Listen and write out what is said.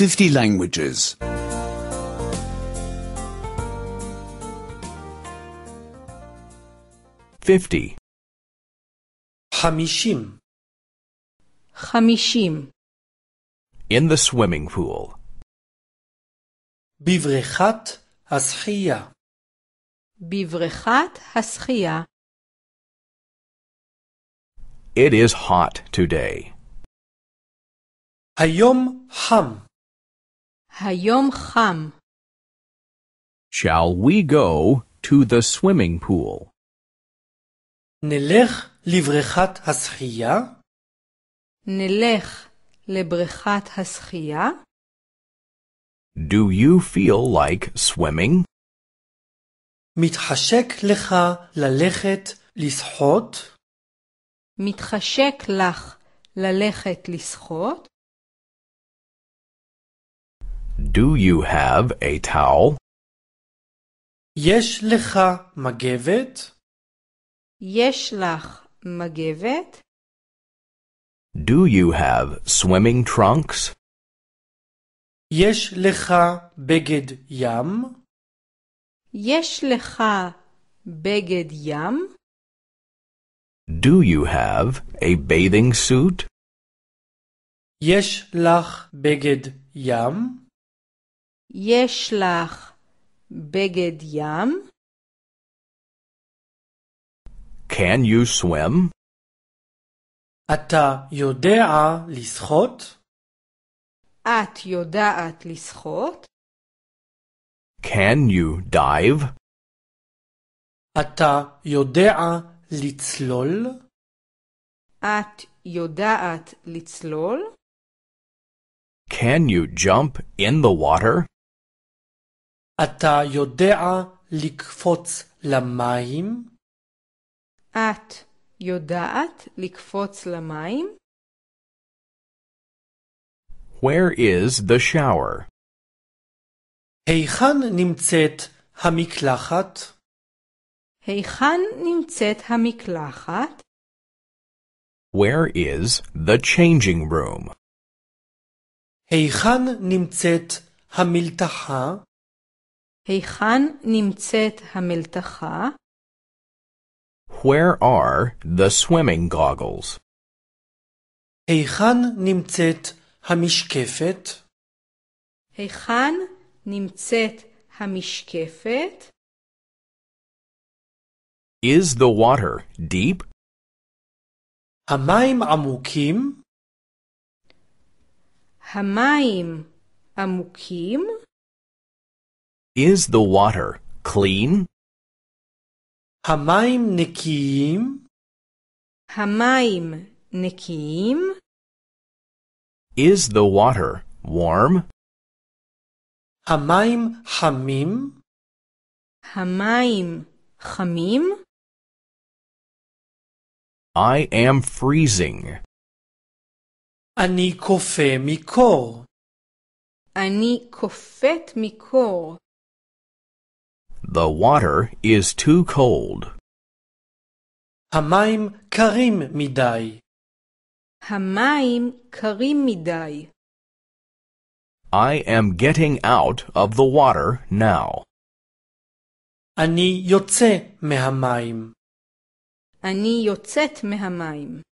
50 languages. 50 Hamishim Hamishim In the swimming pool. Bivrechat Haschia Bivrechat Haschia It is hot today. Hayom ham. היום חם. Shall we go to the swimming pool? נלך לבריכת השחייה? נלך לבריכת השחייה? Do you feel like swimming? מתחשק לך ללכת לשחות? מתחשק לך ללכת לשחות? Do you have a towel? יש לך מגבת? יש לך מגבת? Do you have swimming trunks? יש לך בגד ים? יש לך בגד ים? Do you have a bathing suit? יש לך בגד ים? יש לך בגד ים? Can you swim? אתה יודע לשחות? את יודעת לשחות? Can you dive? אתה יודע לצלול? את יודעת לצלול? Can you jump in the water? אתה יודע לקפוץ למים? את יודעת לקפוץ למים? Where is the shower? היכן נמצאת המקלחת? היכן נמצאת המקלחת? Where is the changing room? היכן נמצאת המלתחה? היכן נמצאת המלתחה? Where are the swimming goggles? היכן נמצאת המשקפת? היכן נמצאת המשקפת? Is the water deep? המים עמוקים? המים עמוקים? Is the water clean? Hamaim nikim. Hamaim nikim. Is the water warm? Hamaim hamim. Hamaim hamim. I am freezing. Ani kofet mikor. Ani kofet mikor. The water is too cold. המים קרים מדי. המים קרים מדי. I am getting out of the water now. אני יוצא מהמים. אני יוצאת מהמים.